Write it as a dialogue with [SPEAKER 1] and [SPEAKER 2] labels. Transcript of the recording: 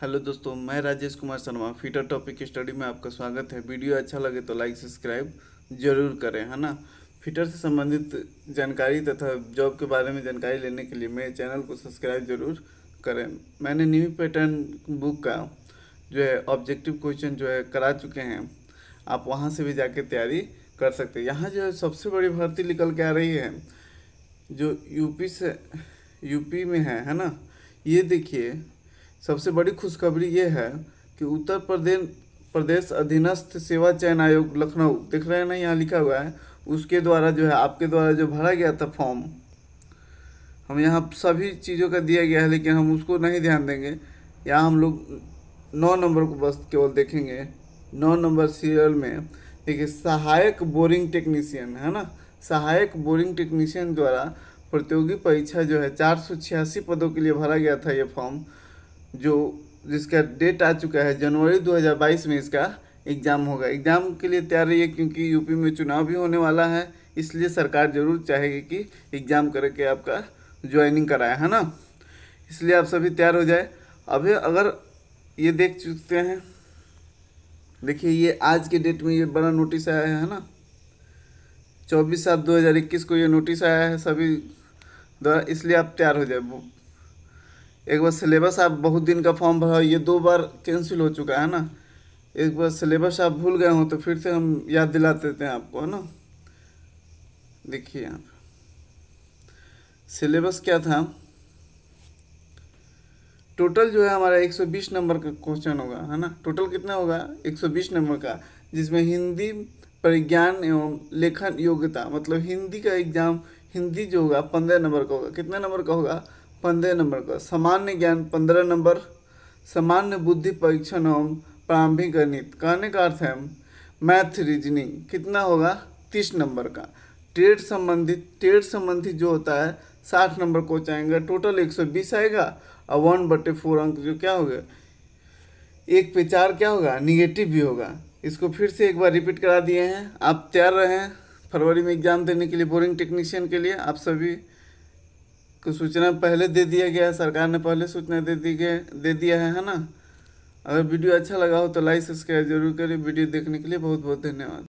[SPEAKER 1] hello दोस्तों मैं Rajesh Kumar Sharma fitter topic study में आपका स्वागत है वीडियो अच्छा लगे तो लाइक सब्सक्राइब जरूर करें है ना फीटर से संबंधित जानकारी तथा जॉब के बारे में जानकारी लेने के लिए मेरे चैनल को सब्सक्राइब जरूर करें मैंने न्यू पैटर्न बुक का जो है ऑब्जेक्टिव क्वेश्चन जो है करा चुके हैं आप वहाँ से भी जाके तैयारी कर सकते हैं यहाँ जो है सबसे बड़ी भर्ती निकल के आ रही है जो यूपी से यूपी में है है ना ये देखिए सबसे बड़ी खुशखबरी ये है कि उत्तर प्रदेश प्रदेश अधीनस्थ सेवा चयन आयोग लखनऊ देख रहे हैं ना यहाँ लिखा हुआ है उसके द्वारा जो है आपके द्वारा जो भरा गया था फॉर्म हम यहाँ सभी चीज़ों का दिया गया है लेकिन हम उसको नहीं ध्यान देंगे यहाँ हम लोग नौ नंबर को बस केवल देखेंगे नौ नंबर सीरियल में देखिए सहायक बोरिंग टेक्नीशियन है ना सहायक बोरिंग टेक्नीशियन द्वारा प्रतियोगी परीक्षा जो है चार पदों के लिए भरा गया था ये फॉर्म जो जिसका डेट आ चुका है जनवरी 2022 में इसका एग्ज़ाम होगा एग्ज़ाम के लिए तैयार रहिए क्योंकि यूपी में चुनाव भी होने वाला है इसलिए सरकार ज़रूर चाहेगी कि एग्ज़ाम करके आपका ज्वाइनिंग कराए है ना इसलिए आप सभी तैयार हो जाए अभी अगर ये देख चुकते हैं देखिए ये आज के डेट में ये बड़ा नोटिस आया है ना चौबीस सात दो हज़ार इक्कीस को ये नोटिस आया है सभी द्वारा इसलिए आप तैयार हो जाए एक बार सिलेबस आप बहुत दिन का फॉर्म भरा ये दो बार कैंसिल हो चुका है ना एक बार सिलेबस आप भूल गए हो तो फिर से हम याद दिला देते हैं आपको है ना देखिए सिलेबस क्या था टोटल जो है हमारा 120 नंबर का क्वेश्चन होगा है ना टोटल कितना होगा 120 नंबर का जिसमें हिंदी परिज्ञान एवं लेखन योग्यता मतलब हिंदी का एग्ज़ाम हिंदी जो होगा पंद्रह नंबर का होगा कितने नंबर का होगा पंद्रह नंबर का सामान्य ज्ञान पंद्रह नंबर सामान्य बुद्धि परीक्षण एवं प्रारंभिक गणित कहने का अर्थ है मैथ रीजनिंग कितना होगा तीस नंबर का ट्रेड संबंधित ट्रेड संबंधित जो होता है साठ नंबर को चाहेंगे टोटल एक सौ बीस आएगा और वन बटे फोर अंक जो क्या होगा एक पे चार क्या होगा निगेटिव भी होगा इसको फिर से एक बार रिपीट करा दिए हैं आप तैयार रहें फरवरी में एग्ज़ाम देने के लिए बोरिंग टेक्नीशियन के लिए आप सभी को सूचना पहले दे दिया गया है सरकार ने पहले सूचना दे दी गया दे दिया है है ना अगर वीडियो अच्छा लगा हो तो लाइक सब्सक्राइब जरूर करें वीडियो देखने के लिए बहुत बहुत धन्यवाद